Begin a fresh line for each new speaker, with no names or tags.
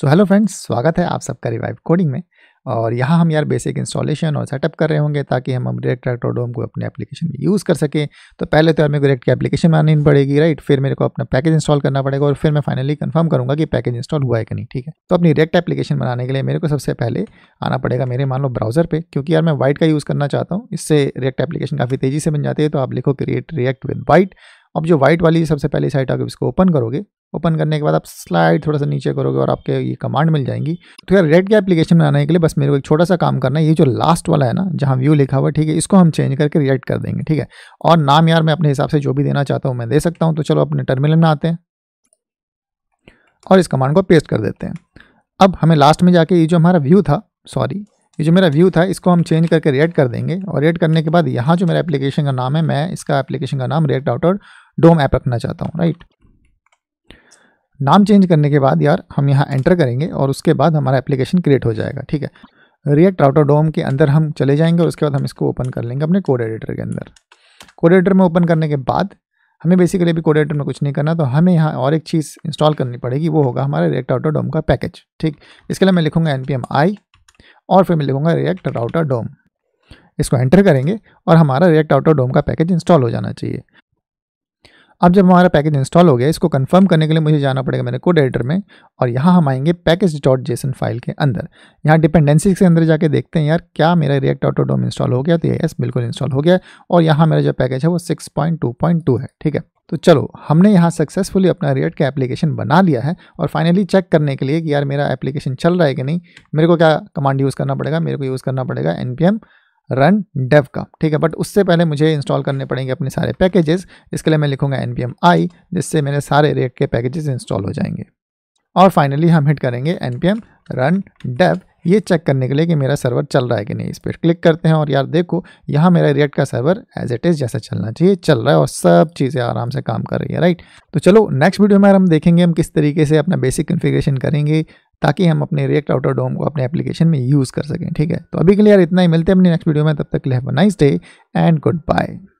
so hello friends स्वागत है आप सबका रिवाइव कोडिंग में और यहाँ हम यार बेसिक इंस्टॉलेशन और सेटअप कर रहे होंगे ताकि हम अब रिएक्ट डॉट को अपने एप्लीकेशन में यूज़ कर सकें तो पहले तो यार मेरे को रिएक्ट की एप्लीकेशन बनानी पड़ेगी राइट फिर मेरे को अपना पैकेज इंस्टॉल करना पड़ेगा और फिर मैं फाइनली कंफर्म करूँगा कि पैकेज इंस्टॉल हुआ है कि नहीं ठीक है तो अपनी रिएक्ट एप्लीकेशन बनाने के लिए मेरे को सबसे पहले आना पड़ेगा मेरे मान लो ब्राउज़र पर क्योंकि यार मैं वाइट का यूज़ करना चाहता हूँ इससे रिएक्ट एप्लीकेशन काफ़ी तेज़ी से बन जाती है तो आप लिखो क्रिएट रिएक्ट विद वाइट अब जो वाइट वाली सबसे पहली साइट आगे इसको ओपन करोगे ओपन करने के बाद आप स्लाइड थोड़ा सा नीचे करोगे और आपके ये कमांड मिल जाएंगी तो यार रेड के एप्लीकेशन में आने के लिए बस मेरे को एक छोटा सा काम करना है ये जो लास्ट वाला है ना जहाँ व्यू लिखा हुआ है ठीक है इसको हम चेंज करके रेड कर देंगे ठीक है और नाम यार मैं अपने हिसाब से जो भी देना चाहता हूँ मैं दे सकता हूँ तो चलो अपने टर्मिनल में आते हैं और इस कमांड को पेस्ट कर देते हैं अब हमें लास्ट में जाके ये जो हमारा व्यू था सॉरी ये जो मेरा व्यू था इसको हम चेंज करके रेड कर देंगे और रेड करने के बाद यहाँ जो मेरा एप्लीकेशन का नाम है मैं इसका एप्लीकेशन का नाम रेड डॉट और डोम ऐप रखना चाहता हूँ राइट नाम चेंज करने के बाद यार हम यहाँ एंटर करेंगे और उसके बाद हमारा एप्लीकेशन क्रिएट हो जाएगा ठीक है रिएक्ट राउटर डोम के अंदर हम चले जाएंगे और उसके बाद हम इसको ओपन कर लेंगे अपने कोड एडिटर के अंदर कोड एडिटर में ओपन करने के बाद हमें बेसिकली अभी कोड एडिटर में कुछ नहीं करना तो हमें यहाँ और एक चीज़ इंस्टॉल करनी पड़ेगी वो होगा हमारा रिएक्ट राउटर डोम का पैकेज ठीक इसके लिए मैं लिखूँगा एन पी और फिर मैं लिखूँगा रिएक्ट राउटर डोम इसको एंटर करेंगे और हमारा रिएक्ट आउटर डोम का पैकेज इंस्टॉल हो जाना चाहिए अब जब हमारा पैकेज इंस्टॉल हो गया इसको कंफर्म करने के लिए मुझे जाना पड़ेगा मेरे कोड एडिटर में और यहाँ हम आएंगे पैकेज डॉट जेसन फाइल के अंदर यहाँ डिपेंडेंसी के अंदर जाके देखते हैं यार क्या मेरा रिएक्ट ऑटोडोम इंस्टॉल हो गया तो यस बिल्कुल इंस्टॉल हो गया और यहाँ मेरा जो पैकेज है वो सिक्स है ठीक है तो चलो हमने यहाँ सक्सेसफुली अपना रिएक्ट का एप्लीकेशन बना लिया है और फाइनली चेक करने के लिए कि यार मेरा एप्लीकेशन चल रहा है कि नहीं मेरे को क्या कमांड यूज़ करना पड़ेगा मेरे को यूज़ करना पड़ेगा एन रन डेव का ठीक है बट उससे पहले मुझे इंस्टॉल करने पड़ेंगे अपने सारे पैकेजेस इसके लिए मैं लिखूंगा एन पी एम आई जिससे मेरे सारे रेट के पैकेजेस इंस्टॉल हो जाएंगे और फाइनली हम हिट करेंगे N P M run dev ये चेक करने के लिए कि मेरा सर्वर चल रहा है कि नहीं इस पर क्लिक करते हैं और यार देखो यहाँ मेरा रेट का सर्वर एज इट इज़ जैसा चलना चाहिए चल रहा है और सब चीज़ें आराम से काम कर रही है राइट तो चलो नेक्स्ट वीडियो में हम देखेंगे हम किस तरीके से अपना बेसिक कन्फिग्रेशन करेंगे ताकि हम अपने रिएक्ट आउटर डोम को अपने एप्लीकेशन में यूज़ कर सकें ठीक है तो अभी के लिए यार इतना ही मिलते हैं अपने नेक्स्ट वीडियो में तब तक leave a nice day and good bye